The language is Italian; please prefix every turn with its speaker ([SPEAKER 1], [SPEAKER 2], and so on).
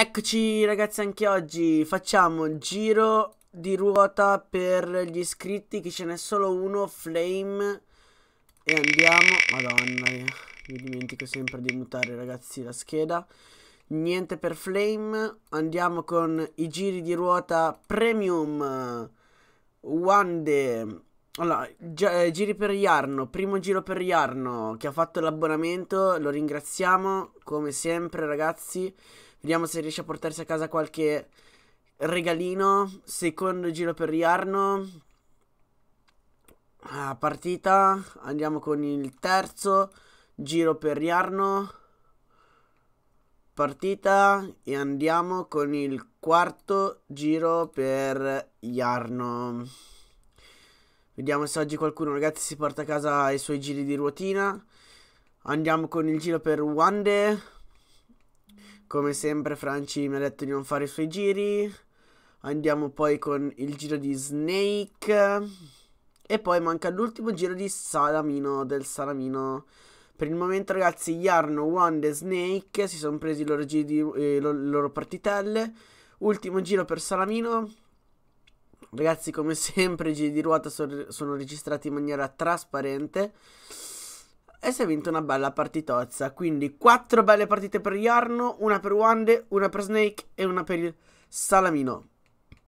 [SPEAKER 1] Eccoci ragazzi anche oggi, facciamo giro di ruota per gli iscritti che ce n'è solo uno, Flame E andiamo, madonna mi dimentico sempre di mutare ragazzi la scheda Niente per Flame, andiamo con i giri di ruota Premium Wande allora, gi- eh, giri per Iarno, primo giro per Iarno che ha fatto l'abbonamento, lo ringraziamo come sempre ragazzi, vediamo se riesce a portarsi a casa qualche regalino, secondo giro per Iarno, ah, partita, andiamo con il terzo giro per Iarno, partita e andiamo con il quarto giro per Iarno. Vediamo se oggi qualcuno, ragazzi, si porta a casa i suoi giri di ruotina. Andiamo con il giro per Wande. Come sempre Franci mi ha detto di non fare i suoi giri. Andiamo poi con il giro di Snake. E poi manca l'ultimo giro di Salamino, del Salamino. Per il momento, ragazzi, Yarno, Wande e Snake si sono presi i loro, giri, eh, le loro partitelle. Ultimo giro per Salamino. Ragazzi, come sempre, i giri di ruota sono registrati in maniera trasparente. E si è vinta una bella partitozza. Quindi, quattro belle partite per Yarno, una per Wande, una per Snake e una per il Salamino.